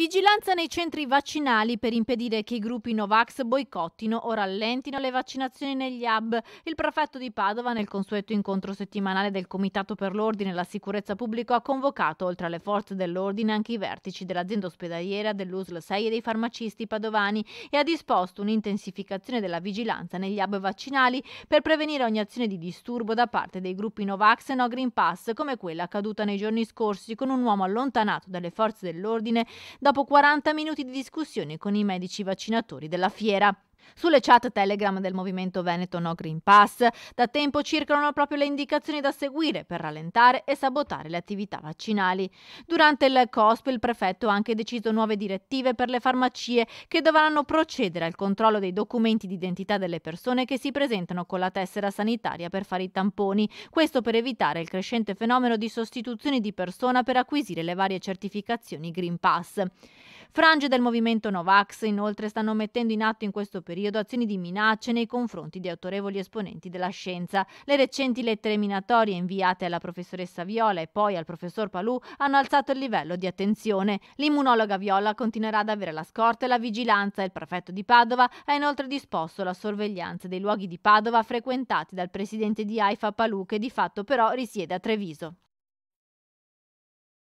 Vigilanza nei centri vaccinali per impedire che i gruppi Novax boicottino o rallentino le vaccinazioni negli hub. Il prefetto di Padova, nel consueto incontro settimanale del Comitato per l'Ordine e la Sicurezza Pubblica, ha convocato, oltre alle forze dell'ordine, anche i vertici dell'azienda ospedaliera, dell'USL 6 e dei farmacisti padovani e ha disposto un'intensificazione della vigilanza negli hub vaccinali per prevenire ogni azione di disturbo da parte dei gruppi Novax e No Green Pass, come quella accaduta nei giorni scorsi con un uomo allontanato dalle forze dell'ordine da dopo 40 minuti di discussione con i medici vaccinatori della fiera. Sulle chat Telegram del Movimento Veneto No Green Pass da tempo circolano proprio le indicazioni da seguire per rallentare e sabotare le attività vaccinali. Durante il COSP il prefetto ha anche deciso nuove direttive per le farmacie che dovranno procedere al controllo dei documenti d'identità delle persone che si presentano con la tessera sanitaria per fare i tamponi, questo per evitare il crescente fenomeno di sostituzioni di persona per acquisire le varie certificazioni Green Pass. Frange del movimento Novax inoltre stanno mettendo in atto in questo periodo azioni di minacce nei confronti di autorevoli esponenti della scienza. Le recenti lettere minatorie inviate alla professoressa Viola e poi al professor Palù hanno alzato il livello di attenzione. L'immunologa Viola continuerà ad avere la scorta e la vigilanza e il prefetto di Padova ha inoltre disposto la sorveglianza dei luoghi di Padova frequentati dal presidente di AIFA Palù che di fatto però risiede a Treviso.